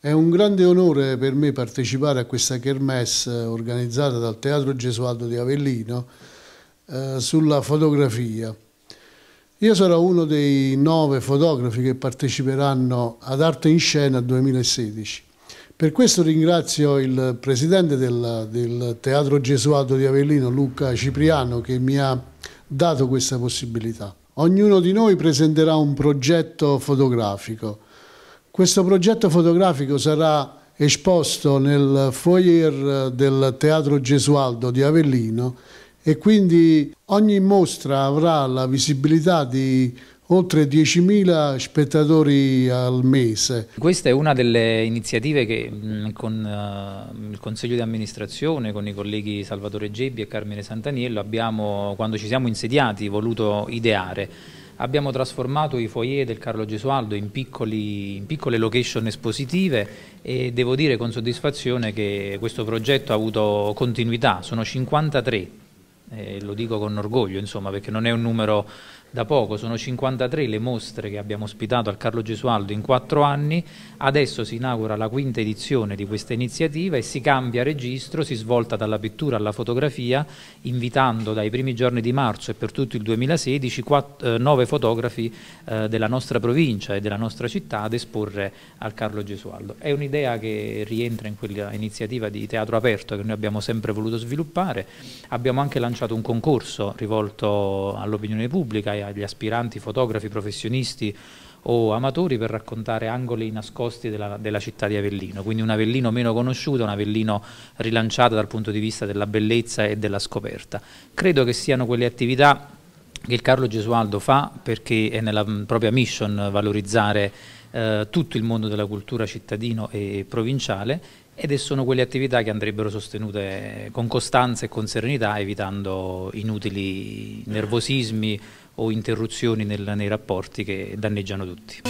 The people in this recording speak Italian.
È un grande onore per me partecipare a questa kermesse organizzata dal Teatro Gesualdo di Avellino eh, sulla fotografia. Io sarò uno dei nove fotografi che parteciperanno ad Arte in Scena 2016. Per questo ringrazio il presidente del, del Teatro Gesualdo di Avellino, Luca Cipriano, che mi ha dato questa possibilità. Ognuno di noi presenterà un progetto fotografico questo progetto fotografico sarà esposto nel foyer del Teatro Gesualdo di Avellino e quindi ogni mostra avrà la visibilità di oltre 10.000 spettatori al mese. Questa è una delle iniziative che mm, con eh, il Consiglio di amministrazione, con i colleghi Salvatore Gebbi e Carmine Santaniello abbiamo, quando ci siamo insediati, voluto ideare abbiamo trasformato i foyer del Carlo Gesualdo in, piccoli, in, piccole location espositive e devo dire con soddisfazione che questo progetto ha avuto continuità, sono 53. Eh, lo dico con orgoglio, insomma, perché non è un numero da poco, sono 53 le mostre che abbiamo ospitato al Carlo Gesualdo in quattro anni, adesso si inaugura la quinta edizione di questa iniziativa e si cambia registro, si svolta dalla pittura alla fotografia, invitando dai primi giorni di marzo e per tutto il 2016 quattro, eh, nove fotografi eh, della nostra provincia e della nostra città ad esporre al Carlo Gesualdo. È un'idea che rientra in quella iniziativa di teatro aperto che noi abbiamo sempre voluto sviluppare, abbiamo anche lanciato un concorso rivolto all'opinione pubblica agli aspiranti fotografi professionisti o amatori per raccontare angoli nascosti della, della, città di Avellino, quindi un Avellino meno conosciuto, un Avellino rilanciato dal punto di vista della bellezza e della scoperta. Credo che siano quelle attività che il Carlo Gesualdo fa perché è nella propria mission valorizzare eh, tutto il mondo della cultura cittadino e provinciale ed sono quelle attività che andrebbero sostenute eh, con costanza e con serenità, evitando inutili nervosismi o interruzioni nel, nei rapporti che danneggiano tutti.